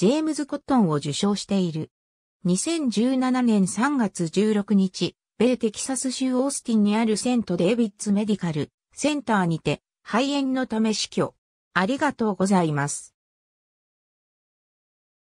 ジェームズ・コットンを受賞している。2017年3月16日、米テキサス州オースティンにあるセント・デイビッツ・メディカル・センターにて肺炎のため死去。ありがとうございます。